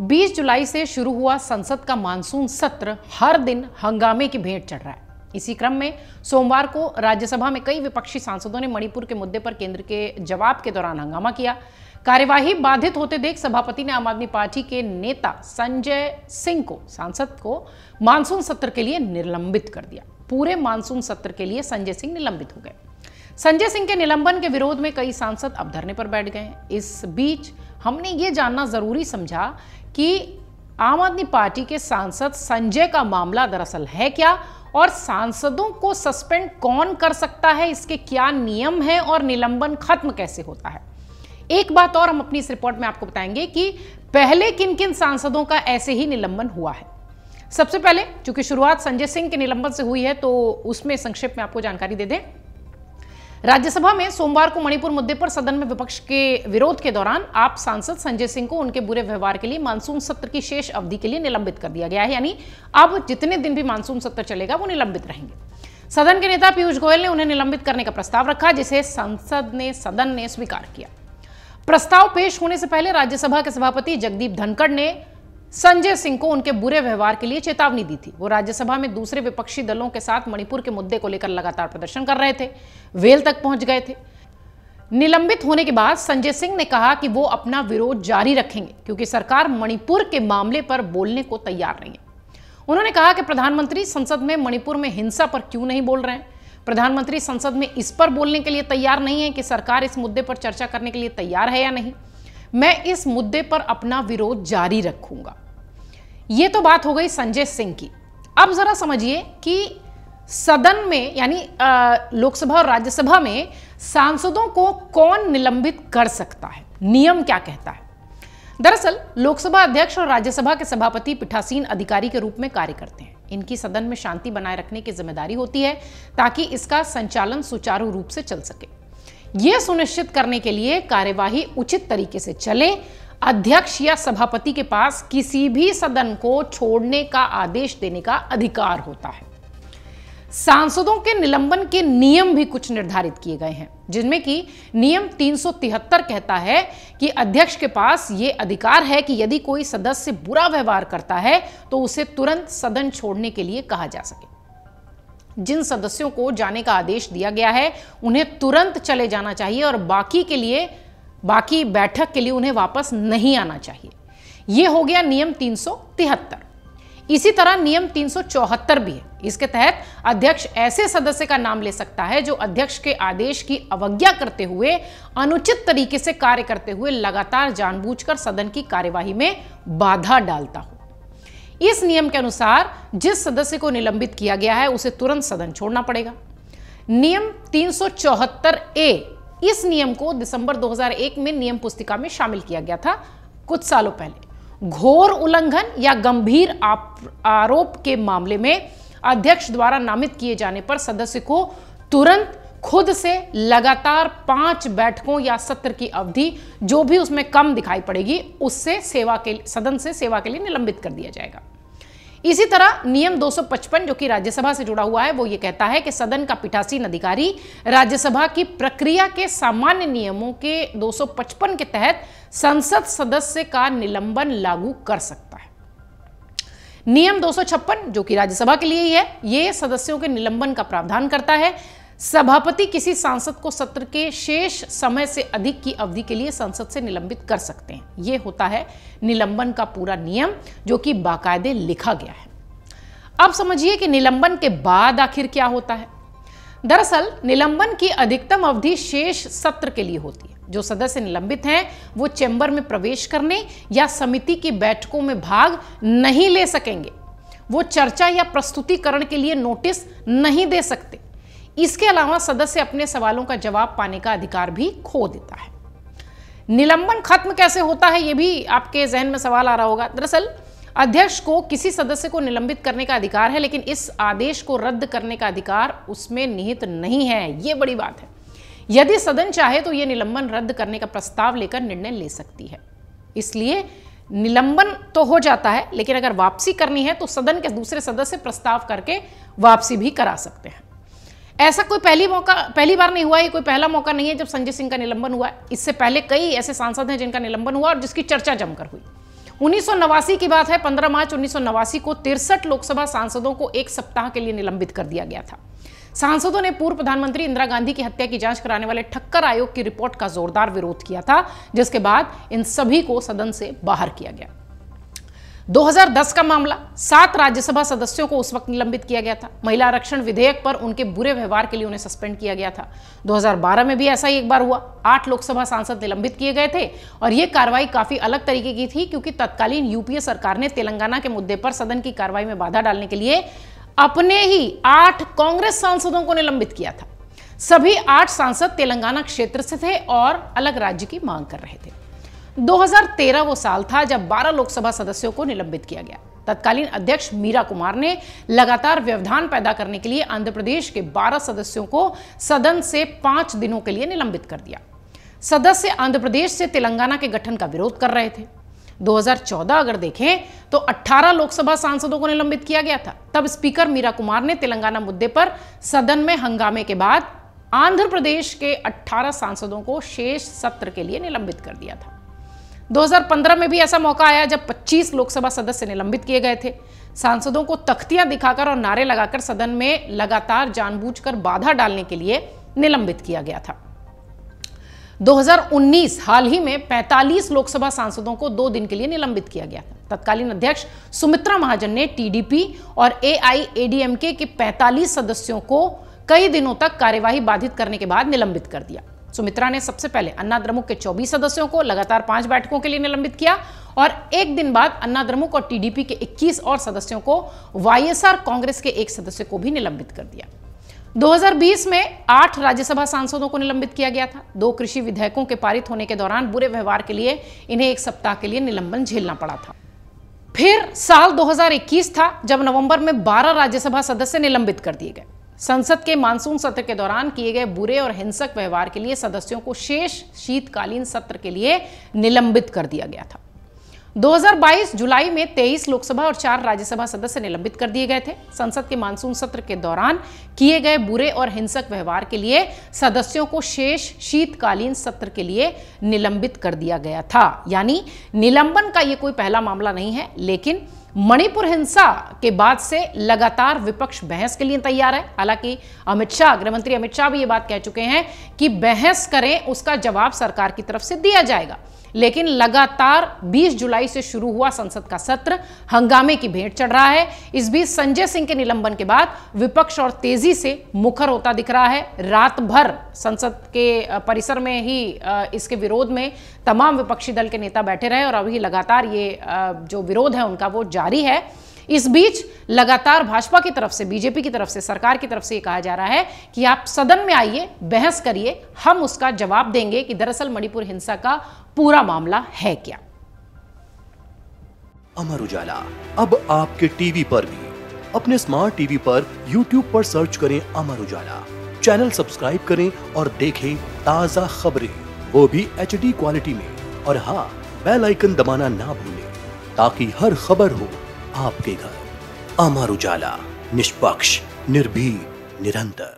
20 जुलाई से शुरू हुआ संसद का मानसून सत्र हर दिन हंगामे की भेंट चढ़ रहा है इसी क्रम में सोमवार को राज्यसभा में कई विपक्षी सांसदों ने मणिपुर के मुद्दे पर केंद्र के जवाब के दौरान हंगामा किया कार्यवाही बाधित होते देख सभापति ने आम आदमी पार्टी के नेता संजय सिंह को सांसद को मानसून सत्र के लिए निलंबित कर दिया पूरे मानसून सत्र के लिए संजय सिंह निलंबित हो गए संजय सिंह के निलंबन के विरोध में कई सांसद अब धरने पर बैठ गए इस बीच हमने ये जानना जरूरी समझा कि आम आदमी पार्टी के सांसद संजय का मामला दरअसल है क्या और सांसदों को सस्पेंड कौन कर सकता है इसके क्या नियम हैं और निलंबन खत्म कैसे होता है एक बात और हम अपनी इस रिपोर्ट में आपको बताएंगे कि पहले किन किन सांसदों का ऐसे ही निलंबन हुआ है सबसे पहले चूंकि शुरुआत संजय सिंह के निलंबन से हुई है तो उसमें संक्षेप में आपको जानकारी दे दें राज्यसभा में सोमवार को मणिपुर मुद्दे पर सदन में विपक्ष के विरोध के दौरान आप सांसद संजय सिंह को उनके बुरे व्यवहार के लिए मानसून सत्र की शेष अवधि के लिए निलंबित कर दिया गया है यानी अब जितने दिन भी मानसून सत्र चलेगा वो निलंबित रहेंगे सदन के नेता पीयूष गोयल ने उन्हें निलंबित करने का प्रस्ताव रखा जिसे संसद ने सदन ने स्वीकार किया प्रस्ताव पेश होने से पहले राज्यसभा के सभापति जगदीप धनखड़ ने संजय सिंह को उनके बुरे व्यवहार के लिए चेतावनी दी थी वो राज्यसभा में दूसरे विपक्षी दलों के साथ मणिपुर के मुद्दे को लेकर लगातार प्रदर्शन कर रहे थे वेल तक पहुंच गए थे निलंबित होने के बाद संजय सिंह ने कहा कि वो अपना विरोध जारी रखेंगे क्योंकि सरकार मणिपुर के मामले पर बोलने को तैयार नहीं है उन्होंने कहा कि प्रधानमंत्री संसद में मणिपुर में हिंसा पर क्यों नहीं बोल रहे हैं प्रधानमंत्री संसद में इस पर बोलने के लिए तैयार नहीं है कि सरकार इस मुद्दे पर चर्चा करने के लिए तैयार है या नहीं मैं इस मुद्दे पर अपना विरोध जारी रखूंगा ये तो बात हो गई संजय सिंह की अब जरा समझिए कि सदन में यानी लोकसभा और राज्यसभा में सांसदों को कौन निलंबित कर सकता है नियम क्या कहता है दरअसल लोकसभा अध्यक्ष और राज्यसभा के सभापति पीठासीन अधिकारी के रूप में कार्य करते हैं इनकी सदन में शांति बनाए रखने की जिम्मेदारी होती है ताकि इसका संचालन सुचारू रूप से चल सके यह सुनिश्चित करने के लिए कार्यवाही उचित तरीके से चले अध्यक्ष या सभापति के पास किसी भी सदन को छोड़ने का आदेश देने का अधिकार होता है सांसदों के निलंबन के नियम भी कुछ निर्धारित किए गए हैं जिनमें कि नियम 373 कहता है कि अध्यक्ष के पास ये अधिकार है कि यदि कोई सदस्य बुरा व्यवहार करता है तो उसे तुरंत सदन छोड़ने के लिए कहा जा सके जिन सदस्यों को जाने का आदेश दिया गया है उन्हें तुरंत चले जाना चाहिए और बाकी के लिए बाकी बैठक के लिए उन्हें वापस नहीं आना चाहिए यह हो गया नियम तीन इसी तरह नियम 374 भी है इसके तहत अध्यक्ष ऐसे सदस्य का नाम ले सकता है जो अध्यक्ष के आदेश की अवज्ञा करते हुए अनुचित तरीके से कार्य करते हुए लगातार जानबूझकर सदन की कार्यवाही में बाधा डालता हो इस नियम के अनुसार जिस सदस्य को निलंबित किया गया है उसे तुरंत सदन छोड़ना पड़ेगा नियम तीन ए इस नियम को दिसंबर 2001 में नियम पुस्तिका में शामिल किया गया था कुछ सालों पहले घोर उल्लंघन या गंभीर आरोप के मामले में अध्यक्ष द्वारा नामित किए जाने पर सदस्य को तुरंत खुद से लगातार पांच बैठकों या सत्र की अवधि जो भी उसमें कम दिखाई पड़ेगी उससे सेवा के सदन से सेवा के लिए निलंबित कर दिया जाएगा इसी तरह नियम 255 जो कि राज्यसभा से जुड़ा हुआ है वो ये कहता है कि सदन का पीठासीन अधिकारी राज्यसभा की प्रक्रिया के सामान्य नियमों के 255 के तहत संसद सदस्य का निलंबन लागू कर सकता है नियम 256 जो कि राज्यसभा के लिए ही है ये सदस्यों के निलंबन का प्रावधान करता है सभापति किसी सांसद को सत्र के शेष समय से अधिक की अवधि के लिए संसद से निलंबित कर सकते हैं यह होता है निलंबन का पूरा नियम जो कि बाकायदे लिखा गया है अब समझिए कि निलंबन के बाद आखिर क्या होता है दरअसल निलंबन की अधिकतम अवधि शेष सत्र के लिए होती है जो सदस्य निलंबित हैं वो चैम्बर में प्रवेश करने या समिति की बैठकों में भाग नहीं ले सकेंगे वो चर्चा या प्रस्तुतिकरण के लिए नोटिस नहीं दे सकते इसके अलावा सदस्य अपने सवालों का जवाब पाने का अधिकार भी खो देता है निलंबन खत्म कैसे होता है यह भी आपके जहन में सवाल आ रहा होगा दरअसल अध्यक्ष को किसी सदस्य को निलंबित करने का अधिकार है लेकिन इस आदेश को रद्द करने का अधिकार उसमें निहित नहीं है यह बड़ी बात है यदि सदन चाहे तो यह निलंबन रद्द करने का प्रस्ताव लेकर निर्णय ले सकती है इसलिए निलंबन तो हो जाता है लेकिन अगर वापसी करनी है तो सदन के दूसरे सदस्य प्रस्ताव करके वापसी भी करा सकते हैं ऐसा कोई पहली मौका पहली बार नहीं हुआ ये कोई पहला मौका नहीं है जब संजय सिंह का निलंबन हुआ इससे पहले कई ऐसे सांसद हैं जिनका निलंबन हुआ और जिसकी चर्चा जमकर हुई उन्नीस की बात है 15 मार्च उन्नीस को तिरसठ लोकसभा सांसदों को एक सप्ताह के लिए निलंबित कर दिया गया था सांसदों ने पूर्व प्रधानमंत्री इंदिरा गांधी की हत्या की जांच कराने वाले ठक्कर आयोग की रिपोर्ट का जोरदार विरोध किया था जिसके बाद इन सभी को सदन से बाहर किया गया 2010 का मामला सात राज्यसभा सदस्यों को उस वक्त निलंबित किया गया था महिला आरक्षण विधेयक पर उनके बुरे व्यवहार के लिए उन्हें सस्पेंड किया गया था 2012 में भी ऐसा ही एक बार हुआ आठ लोकसभा सांसद निलंबित किए गए थे और यह कार्रवाई काफी अलग तरीके की थी क्योंकि तत्कालीन यूपीए सरकार ने तेलंगाना के मुद्दे पर सदन की कार्रवाई में बाधा डालने के लिए अपने ही आठ कांग्रेस सांसदों को निलंबित किया था सभी आठ सांसद तेलंगाना क्षेत्र से थे और अलग राज्य की मांग कर रहे थे 2013 वो साल था जब 12 लोकसभा सदस्यों को निलंबित किया गया तत्कालीन अध्यक्ष मीरा कुमार ने लगातार व्यवधान पैदा करने के लिए आंध्र प्रदेश के 12 सदस्यों को सदन से पांच दिनों के लिए निलंबित कर दिया सदस्य आंध्र प्रदेश से तेलंगाना के गठन का विरोध कर रहे थे 2014 अगर देखें तो 18 लोकसभा सांसदों को निलंबित किया गया था तब स्पीकर मीरा कुमार ने तेलंगाना मुद्दे पर सदन में हंगामे के बाद आंध्र प्रदेश के 18 सांसदों को शेष सत्र के लिए निलंबित कर दिया था 2015 में भी ऐसा मौका आया जब 25 लोकसभा सदस्य निलंबित किए गए थे सांसदों को तख्तियां दिखाकर और नारे लगाकर सदन में लगातार जानबूझकर बाधा डालने के लिए निलंबित किया गया था 2019 हाल ही में 45 लोकसभा सांसदों को दो दिन के लिए निलंबित किया गया था तत्कालीन अध्यक्ष सुमित्रा महाजन ने टीडीपी और एआईएडीएमके के 45 सदस्यों को कई दिनों तक कार्यवाही बाधित करने के बाद निलंबित कर दिया सुमित्रा ने सबसे पहले अन्ना द्रमुक के 24 सदस्यों को लगातार पांच बैठकों के लिए निलंबित किया और एक दिन बाद अन्ना द्रमुक और टीडीपी के 21 और सदस्यों को वाईएसआर कांग्रेस के एक सदस्य को भी निलंबित कर दिया 2020 में आठ राज्यसभा सांसदों को निलंबित किया गया था दो कृषि विधेयकों के पारित होने के दौरान बुरे व्यवहार के लिए इन्हें एक सप्ताह के लिए निलंबन झेलना पड़ा था फिर साल 2021 था जब नवंबर में 12 राज्यसभा सदस्य निलंबित कर दिए गए संसद के मानसून सत्र के दौरान किए गए बुरे और हिंसक व्यवहार के लिए सदस्यों को शेष शीतकालीन सत्र के लिए निलंबित कर दिया गया था 2022 जुलाई में 23 लोकसभा और चार राज्यसभा सदस्य निलंबित कर दिए गए थे संसद के मानसून सत्र के दौरान किए गए बुरे और हिंसक व्यवहार के लिए सदस्यों को शेष शीतकालीन सत्र के लिए निलंबित कर दिया गया था यानी निलंबन का ये कोई पहला मामला नहीं है लेकिन मणिपुर हिंसा के बाद से लगातार विपक्ष बहस के लिए तैयार है हालांकि अमित शाह गृहमंत्री अमित शाह भी ये बात कह चुके हैं कि बहस करें उसका जवाब सरकार की तरफ से दिया जाएगा लेकिन लगातार 20 जुलाई से शुरू हुआ संसद का सत्र हंगामे की भेंट चढ़ रहा है इस बीच संजय सिंह के निलंबन के बाद विपक्ष और तेजी से मुखर होता दिख रहा है रात भर संसद के परिसर में ही इसके विरोध में तमाम विपक्षी दल के नेता बैठे रहे और अभी लगातार ये जो विरोध है उनका वो जारी जारी है इस बीच लगातार भाजपा की तरफ से बीजेपी की तरफ से सरकार की तरफ से ये कहा जा रहा है कि आप सदन में आइए बहस करिए हम उसका जवाब देंगे कि दरअसल मणिपुर हिंसा का पूरा मामला है क्या अमर उजाला अब आपके टीवी पर भी अपने स्मार्ट टीवी पर यूट्यूब पर सर्च करें अमर उजाला चैनल सब्सक्राइब करें और देखें ताजा खबरें वो भी एच क्वालिटी में और हाँ बेलाइकन दबाना ना भूलें ताकि हर खबर हो आपके घर अमर उजाला निष्पक्ष निर्भी निरंतर